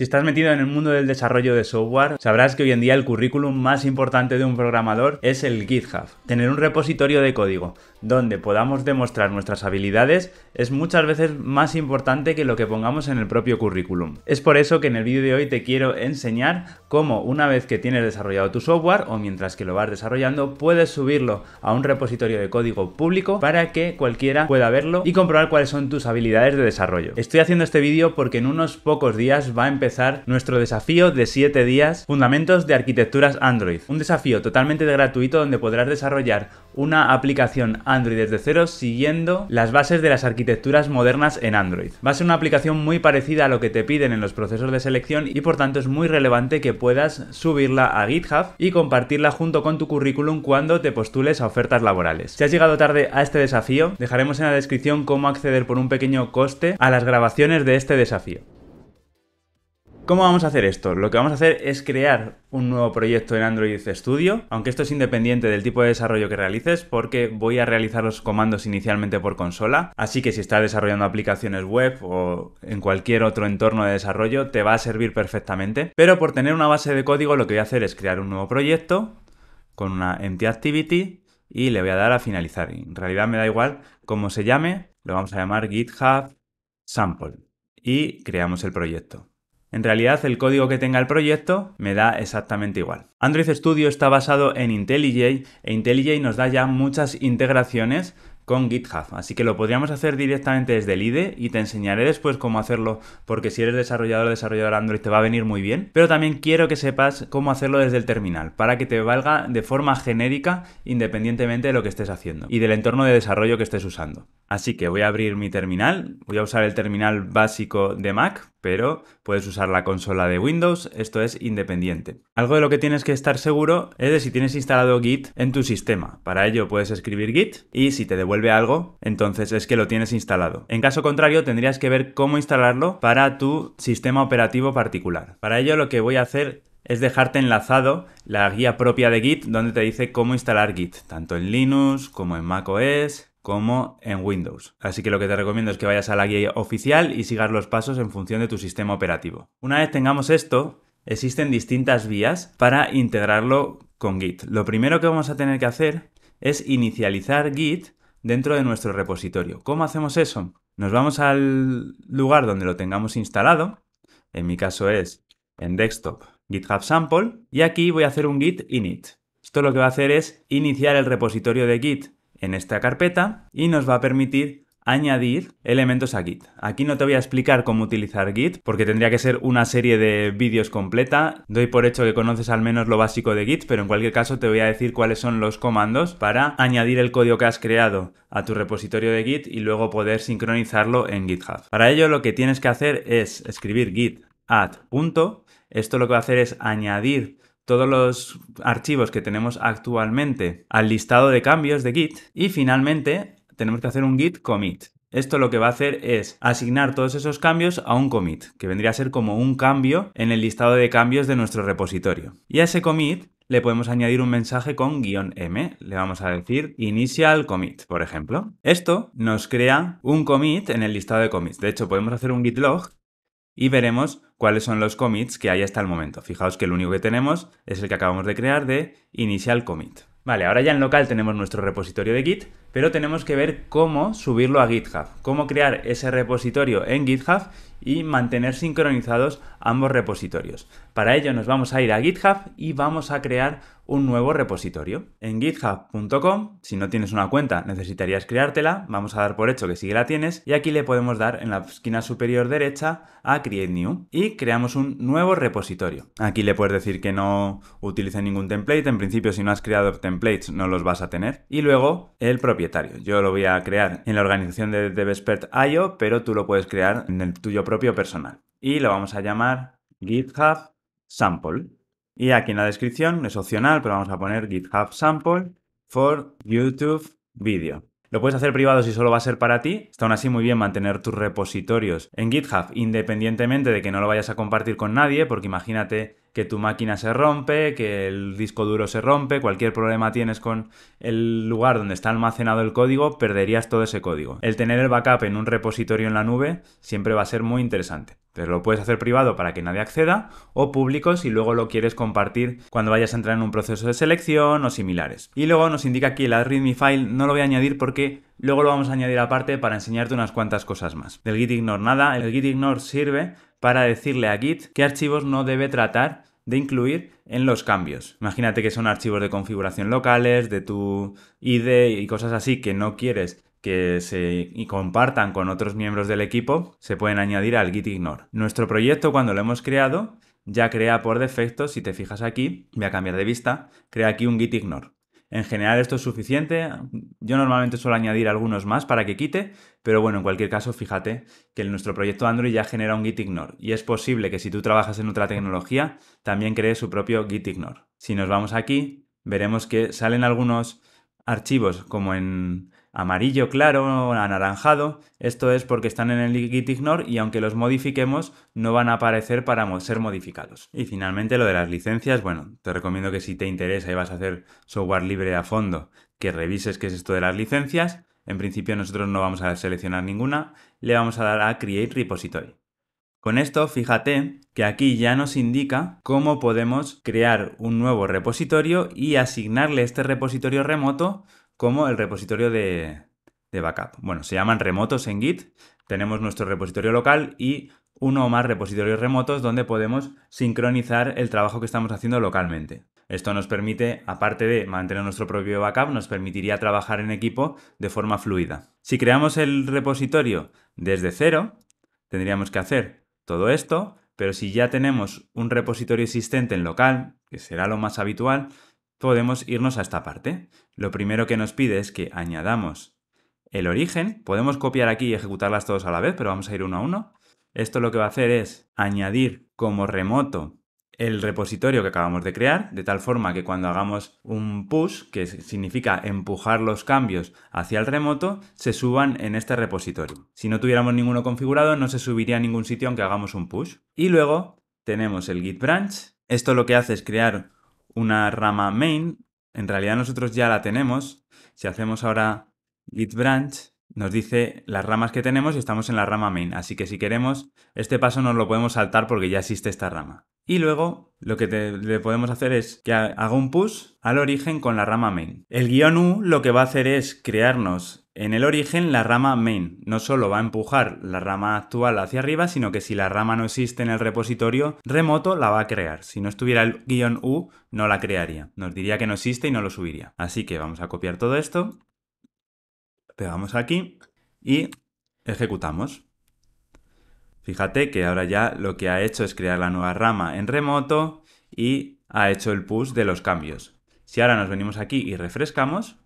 Si estás metido en el mundo del desarrollo de software, sabrás que hoy en día el currículum más importante de un programador es el GitHub. Tener un repositorio de código donde podamos demostrar nuestras habilidades es muchas veces más importante que lo que pongamos en el propio currículum. Es por eso que en el vídeo de hoy te quiero enseñar cómo una vez que tienes desarrollado tu software o mientras que lo vas desarrollando puedes subirlo a un repositorio de código público para que cualquiera pueda verlo y comprobar cuáles son tus habilidades de desarrollo. Estoy haciendo este vídeo porque en unos pocos días va a empezar nuestro desafío de 7 días Fundamentos de Arquitecturas Android. Un desafío totalmente gratuito donde podrás desarrollar una aplicación Android desde cero siguiendo las bases de las arquitecturas modernas en Android. Va a ser una aplicación muy parecida a lo que te piden en los procesos de selección y por tanto es muy relevante que puedas subirla a GitHub y compartirla junto con tu currículum cuando te postules a ofertas laborales. Si has llegado tarde a este desafío, dejaremos en la descripción cómo acceder por un pequeño coste a las grabaciones de este desafío. ¿Cómo vamos a hacer esto? Lo que vamos a hacer es crear un nuevo proyecto en Android Studio, aunque esto es independiente del tipo de desarrollo que realices porque voy a realizar los comandos inicialmente por consola, así que si estás desarrollando aplicaciones web o en cualquier otro entorno de desarrollo te va a servir perfectamente, pero por tener una base de código lo que voy a hacer es crear un nuevo proyecto con una empty activity y le voy a dar a finalizar. En realidad me da igual cómo se llame, lo vamos a llamar GitHub Sample y creamos el proyecto. En realidad el código que tenga el proyecto me da exactamente igual. Android Studio está basado en IntelliJ e IntelliJ nos da ya muchas integraciones con GitHub, así que lo podríamos hacer directamente desde el IDE y te enseñaré después cómo hacerlo porque si eres desarrollador o desarrollador Android te va a venir muy bien, pero también quiero que sepas cómo hacerlo desde el terminal para que te valga de forma genérica independientemente de lo que estés haciendo y del entorno de desarrollo que estés usando. Así que voy a abrir mi terminal, voy a usar el terminal básico de Mac pero puedes usar la consola de Windows, esto es independiente. Algo de lo que tienes que estar seguro es de si tienes instalado Git en tu sistema. Para ello puedes escribir Git y si te devuelve algo, entonces es que lo tienes instalado. En caso contrario, tendrías que ver cómo instalarlo para tu sistema operativo particular. Para ello lo que voy a hacer es dejarte enlazado la guía propia de Git donde te dice cómo instalar Git, tanto en Linux como en macOS, como en Windows. Así que lo que te recomiendo es que vayas a la guía oficial y sigas los pasos en función de tu sistema operativo. Una vez tengamos esto, existen distintas vías para integrarlo con Git. Lo primero que vamos a tener que hacer es inicializar Git dentro de nuestro repositorio. ¿Cómo hacemos eso? Nos vamos al lugar donde lo tengamos instalado, en mi caso es en desktop GitHub Sample, y aquí voy a hacer un git init. Esto lo que va a hacer es iniciar el repositorio de Git en esta carpeta y nos va a permitir añadir elementos a Git. Aquí no te voy a explicar cómo utilizar Git porque tendría que ser una serie de vídeos completa. Doy por hecho que conoces al menos lo básico de Git, pero en cualquier caso te voy a decir cuáles son los comandos para añadir el código que has creado a tu repositorio de Git y luego poder sincronizarlo en GitHub. Para ello lo que tienes que hacer es escribir git add Esto lo que va a hacer es añadir todos los archivos que tenemos actualmente al listado de cambios de Git y finalmente tenemos que hacer un Git commit. Esto lo que va a hacer es asignar todos esos cambios a un commit, que vendría a ser como un cambio en el listado de cambios de nuestro repositorio. Y a ese commit le podemos añadir un mensaje con guión M. Le vamos a decir initial commit, por ejemplo. Esto nos crea un commit en el listado de commits. De hecho, podemos hacer un git log y veremos cuáles son los commits que hay hasta el momento. Fijaos que el único que tenemos es el que acabamos de crear de initial commit. Vale, ahora ya en local tenemos nuestro repositorio de Git, pero tenemos que ver cómo subirlo a GitHub, cómo crear ese repositorio en GitHub y mantener sincronizados ambos repositorios. Para ello nos vamos a ir a GitHub y vamos a crear un nuevo repositorio. En github.com, si no tienes una cuenta, necesitarías creártela, vamos a dar por hecho que sí que la tienes, y aquí le podemos dar en la esquina superior derecha a Create New y creamos un nuevo repositorio. Aquí le puedes decir que no utilice ningún template, en principio si no has creado templates no los vas a tener, y luego el propietario. Yo lo voy a crear en la organización de DevExpert.io, pero tú lo puedes crear en el tuyo propio personal. Y lo vamos a llamar GitHub Sample. Y aquí en la descripción es opcional, pero vamos a poner GitHub Sample for YouTube Video. Lo puedes hacer privado si solo va a ser para ti. Está aún así muy bien mantener tus repositorios en GitHub, independientemente de que no lo vayas a compartir con nadie, porque imagínate que tu máquina se rompe, que el disco duro se rompe, cualquier problema tienes con el lugar donde está almacenado el código, perderías todo ese código. El tener el backup en un repositorio en la nube siempre va a ser muy interesante. Pero lo puedes hacer privado para que nadie acceda o público si luego lo quieres compartir cuando vayas a entrar en un proceso de selección o similares. Y luego nos indica aquí el README file, no lo voy a añadir porque luego lo vamos a añadir aparte para enseñarte unas cuantas cosas más. Del gitignore nada, el gitignore sirve para decirle a Git qué archivos no debe tratar de incluir en los cambios. Imagínate que son archivos de configuración locales, de tu IDE y cosas así que no quieres que se compartan con otros miembros del equipo, se pueden añadir al git ignore. Nuestro proyecto cuando lo hemos creado ya crea por defecto, si te fijas aquí, voy a cambiar de vista, crea aquí un git ignore. En general esto es suficiente. Yo normalmente suelo añadir algunos más para que quite, pero bueno, en cualquier caso, fíjate que nuestro proyecto Android ya genera un gitignore y es posible que si tú trabajas en otra tecnología, también crees su propio gitignore. Si nos vamos aquí, veremos que salen algunos archivos como en amarillo claro, anaranjado. Esto es porque están en el git ignore y aunque los modifiquemos no van a aparecer para ser modificados. Y finalmente lo de las licencias, bueno, te recomiendo que si te interesa y vas a hacer software libre a fondo, que revises qué es esto de las licencias. En principio nosotros no vamos a seleccionar ninguna, le vamos a dar a Create Repository. Con esto, fíjate que aquí ya nos indica cómo podemos crear un nuevo repositorio y asignarle este repositorio remoto como el repositorio de, de backup. Bueno, se llaman remotos en Git. Tenemos nuestro repositorio local y uno o más repositorios remotos donde podemos sincronizar el trabajo que estamos haciendo localmente. Esto nos permite, aparte de mantener nuestro propio backup, nos permitiría trabajar en equipo de forma fluida. Si creamos el repositorio desde cero, tendríamos que hacer todo esto, pero si ya tenemos un repositorio existente en local, que será lo más habitual, podemos irnos a esta parte. Lo primero que nos pide es que añadamos el origen. Podemos copiar aquí y ejecutarlas todos a la vez, pero vamos a ir uno a uno. Esto lo que va a hacer es añadir como remoto el repositorio que acabamos de crear, de tal forma que cuando hagamos un push, que significa empujar los cambios hacia el remoto, se suban en este repositorio. Si no tuviéramos ninguno configurado, no se subiría a ningún sitio aunque hagamos un push. Y luego tenemos el git branch. Esto lo que hace es crear una rama main. En realidad nosotros ya la tenemos. Si hacemos ahora git branch, nos dice las ramas que tenemos y estamos en la rama main. Así que si queremos, este paso nos lo podemos saltar porque ya existe esta rama. Y luego lo que le podemos hacer es que haga un push al origen con la rama main. El guión U lo que va a hacer es crearnos en el origen, la rama main no solo va a empujar la rama actual hacia arriba, sino que si la rama no existe en el repositorio remoto, la va a crear. Si no estuviera el guión U, no la crearía. Nos diría que no existe y no lo subiría. Así que vamos a copiar todo esto, pegamos aquí y ejecutamos. Fíjate que ahora ya lo que ha hecho es crear la nueva rama en remoto y ha hecho el push de los cambios. Si ahora nos venimos aquí y refrescamos,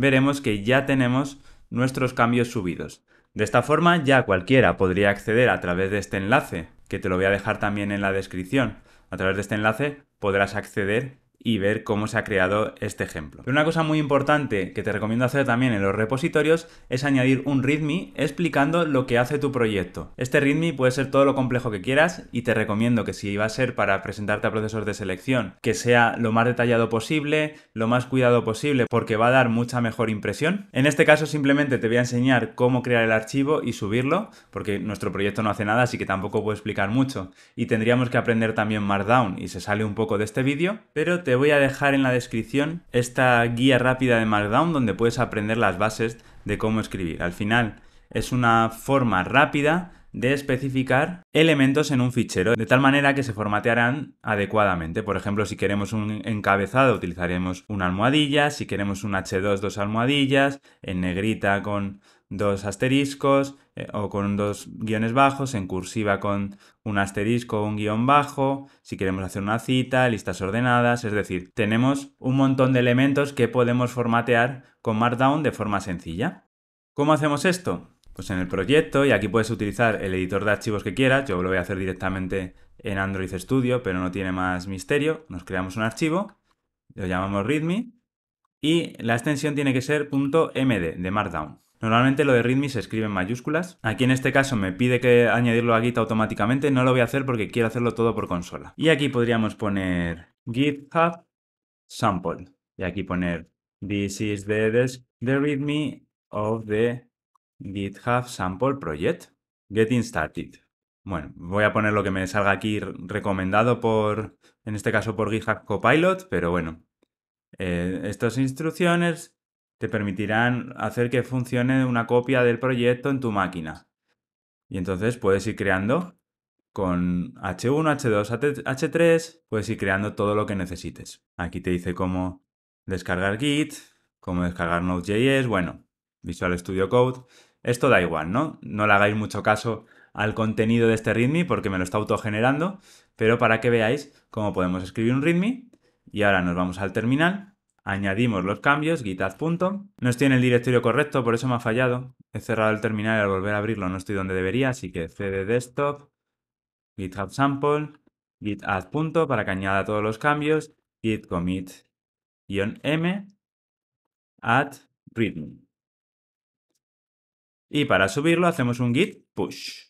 veremos que ya tenemos nuestros cambios subidos. De esta forma ya cualquiera podría acceder a través de este enlace, que te lo voy a dejar también en la descripción. A través de este enlace podrás acceder y ver cómo se ha creado este ejemplo. Pero una cosa muy importante que te recomiendo hacer también en los repositorios es añadir un README explicando lo que hace tu proyecto. Este README puede ser todo lo complejo que quieras y te recomiendo que si va a ser para presentarte a procesos de selección, que sea lo más detallado posible, lo más cuidado posible, porque va a dar mucha mejor impresión. En este caso simplemente te voy a enseñar cómo crear el archivo y subirlo, porque nuestro proyecto no hace nada, así que tampoco puedo explicar mucho. Y tendríamos que aprender también Markdown y se sale un poco de este vídeo, pero te te voy a dejar en la descripción esta guía rápida de Markdown donde puedes aprender las bases de cómo escribir. Al final es una forma rápida de especificar elementos en un fichero, de tal manera que se formatearán adecuadamente. Por ejemplo, si queremos un encabezado, utilizaremos una almohadilla, si queremos un H2, dos almohadillas, en negrita con dos asteriscos eh, o con dos guiones bajos, en cursiva con un asterisco o un guión bajo, si queremos hacer una cita, listas ordenadas, es decir, tenemos un montón de elementos que podemos formatear con Markdown de forma sencilla. ¿Cómo hacemos esto? Pues en el proyecto, y aquí puedes utilizar el editor de archivos que quieras, yo lo voy a hacer directamente en Android Studio, pero no tiene más misterio, nos creamos un archivo, lo llamamos README, y la extensión tiene que ser .md de Markdown. Normalmente lo de readme se escribe en mayúsculas. Aquí en este caso me pide que añadirlo a Git automáticamente. No lo voy a hacer porque quiero hacerlo todo por consola. Y aquí podríamos poner GitHub sample. Y aquí poner this is the, the readme of the GitHub sample project. Getting started. Bueno, voy a poner lo que me salga aquí recomendado por, en este caso por GitHub Copilot, pero bueno. Eh, estas instrucciones te permitirán hacer que funcione una copia del proyecto en tu máquina. Y entonces puedes ir creando con H1, H2, H3, puedes ir creando todo lo que necesites. Aquí te dice cómo descargar Git, cómo descargar Node.js, bueno, Visual Studio Code. Esto da igual, ¿no? No le hagáis mucho caso al contenido de este README porque me lo está autogenerando, pero para que veáis cómo podemos escribir un README. Y ahora nos vamos al terminal añadimos los cambios, punto. No estoy en el directorio correcto, por eso me ha fallado. He cerrado el terminal y al volver a abrirlo no estoy donde debería, así que cd desktop, github sample, git add punto para que añada todos los cambios, git commit m, add readme. Y para subirlo hacemos un git push.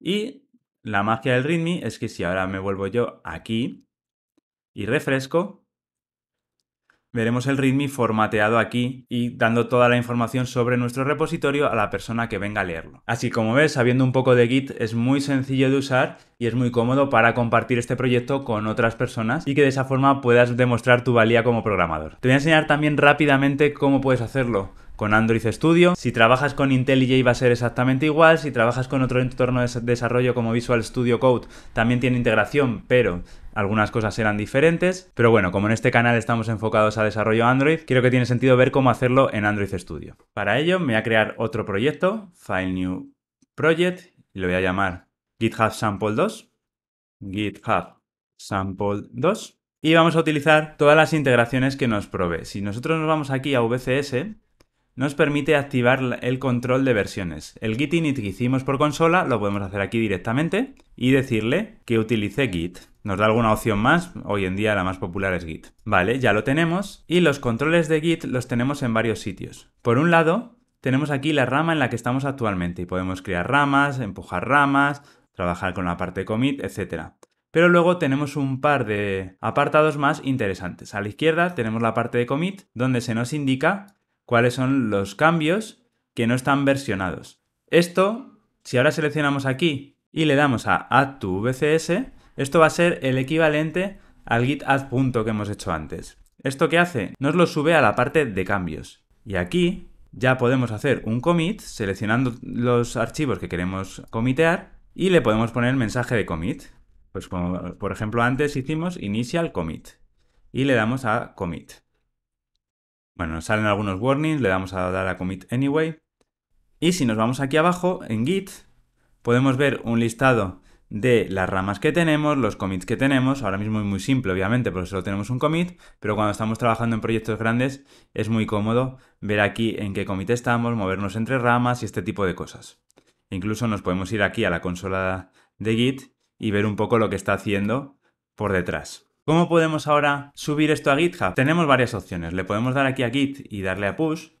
Y la magia del readme es que si ahora me vuelvo yo aquí, y refresco, veremos el README formateado aquí y dando toda la información sobre nuestro repositorio a la persona que venga a leerlo. Así como ves, sabiendo un poco de Git es muy sencillo de usar y es muy cómodo para compartir este proyecto con otras personas y que de esa forma puedas demostrar tu valía como programador. Te voy a enseñar también rápidamente cómo puedes hacerlo con Android Studio. Si trabajas con IntelliJ va a ser exactamente igual, si trabajas con otro entorno de desarrollo como Visual Studio Code también tiene integración, pero algunas cosas serán diferentes. Pero bueno, como en este canal estamos enfocados a desarrollo Android, creo que tiene sentido ver cómo hacerlo en Android Studio. Para ello me voy a crear otro proyecto, File New Project, lo voy a llamar GitHub Sample 2. GitHub Sample 2. Y vamos a utilizar todas las integraciones que nos provee. Si nosotros nos vamos aquí a VCS, nos permite activar el control de versiones. El git init que hicimos por consola lo podemos hacer aquí directamente y decirle que utilice git. Nos da alguna opción más, hoy en día la más popular es git. Vale, ya lo tenemos y los controles de git los tenemos en varios sitios. Por un lado, tenemos aquí la rama en la que estamos actualmente y podemos crear ramas, empujar ramas, trabajar con la parte commit, etc. Pero luego tenemos un par de apartados más interesantes. A la izquierda tenemos la parte de commit donde se nos indica cuáles son los cambios que no están versionados. Esto, si ahora seleccionamos aquí y le damos a Add to VCS, esto va a ser el equivalente al git add punto que hemos hecho antes. ¿Esto qué hace? Nos lo sube a la parte de cambios. Y aquí ya podemos hacer un commit seleccionando los archivos que queremos comitear y le podemos poner el mensaje de commit. Pues por ejemplo antes hicimos initial commit y le damos a commit. Bueno, nos salen algunos warnings, le damos a dar a commit anyway. Y si nos vamos aquí abajo, en Git, podemos ver un listado de las ramas que tenemos, los commits que tenemos. Ahora mismo es muy simple, obviamente, porque solo tenemos un commit, pero cuando estamos trabajando en proyectos grandes es muy cómodo ver aquí en qué commit estamos, movernos entre ramas y este tipo de cosas. Incluso nos podemos ir aquí a la consola de Git y ver un poco lo que está haciendo por detrás. ¿Cómo podemos ahora subir esto a GitHub? Tenemos varias opciones. Le podemos dar aquí a Git y darle a Push.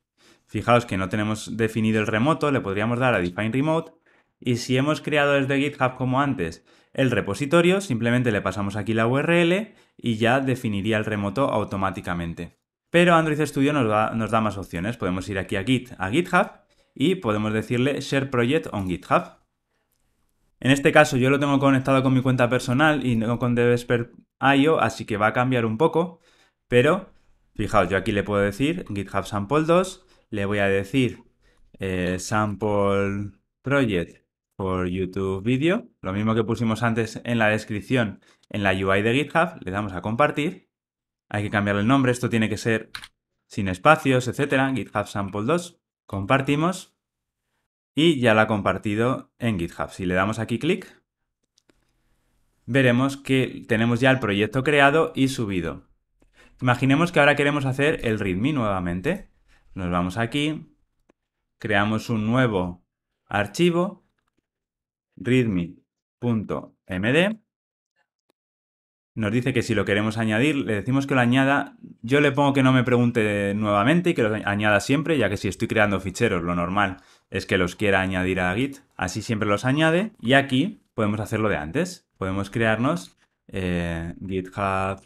Fijaos que no tenemos definido el remoto, le podríamos dar a Define Remote. Y si hemos creado desde GitHub como antes el repositorio, simplemente le pasamos aquí la URL y ya definiría el remoto automáticamente. Pero Android Studio nos da, más opciones. Podemos ir aquí a Git, a GitHub y podemos decirle Share Project on GitHub. En este caso yo lo tengo conectado con mi cuenta personal y no con IO, así que va a cambiar un poco, pero fijaos, yo aquí le puedo decir GitHub Sample 2, le voy a decir eh, Sample Project for YouTube Video, lo mismo que pusimos antes en la descripción en la UI de GitHub, le damos a compartir, hay que cambiar el nombre, esto tiene que ser sin espacios, etcétera, GitHub Sample 2, compartimos y ya la ha compartido en GitHub. Si le damos aquí clic, veremos que tenemos ya el proyecto creado y subido. Imaginemos que ahora queremos hacer el README nuevamente. Nos vamos aquí, creamos un nuevo archivo, readme.md. Nos dice que si lo queremos añadir, le decimos que lo añada. Yo le pongo que no me pregunte nuevamente y que lo añada siempre, ya que si estoy creando ficheros, lo normal es que los quiera añadir a Git. Así siempre los añade y aquí podemos hacerlo de antes. Podemos crearnos eh, GitHub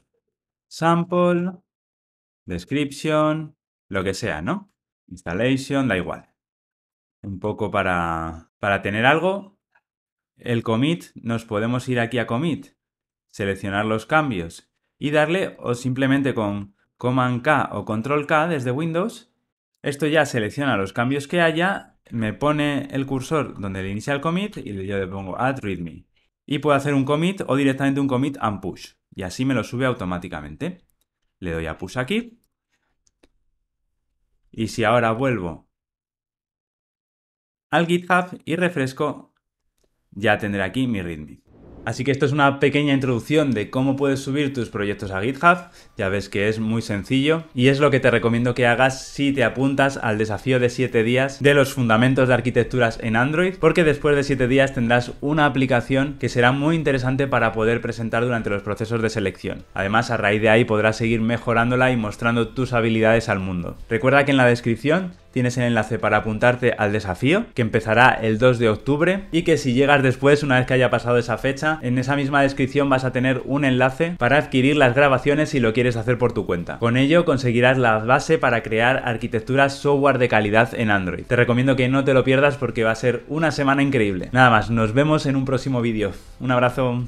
sample, description, lo que sea, ¿no? Installation, da igual. Un poco para, para tener algo. El commit, nos podemos ir aquí a commit, seleccionar los cambios y darle o simplemente con Command K o Control K desde Windows. Esto ya selecciona los cambios que haya me pone el cursor donde le inicia el commit y yo le pongo add readme. Y puedo hacer un commit o directamente un commit and push. Y así me lo sube automáticamente. Le doy a push aquí. Y si ahora vuelvo al GitHub y refresco, ya tendré aquí mi readme. Así que esto es una pequeña introducción de cómo puedes subir tus proyectos a GitHub. Ya ves que es muy sencillo y es lo que te recomiendo que hagas si te apuntas al desafío de 7 días de los fundamentos de arquitecturas en Android, porque después de 7 días tendrás una aplicación que será muy interesante para poder presentar durante los procesos de selección. Además, a raíz de ahí podrás seguir mejorándola y mostrando tus habilidades al mundo. Recuerda que en la descripción tienes el enlace para apuntarte al desafío, que empezará el 2 de octubre, y que si llegas después, una vez que haya pasado esa fecha, en esa misma descripción vas a tener un enlace para adquirir las grabaciones si lo quieres hacer por tu cuenta. Con ello conseguirás la base para crear arquitecturas software de calidad en Android. Te recomiendo que no te lo pierdas porque va a ser una semana increíble. Nada más, nos vemos en un próximo vídeo. Un abrazo.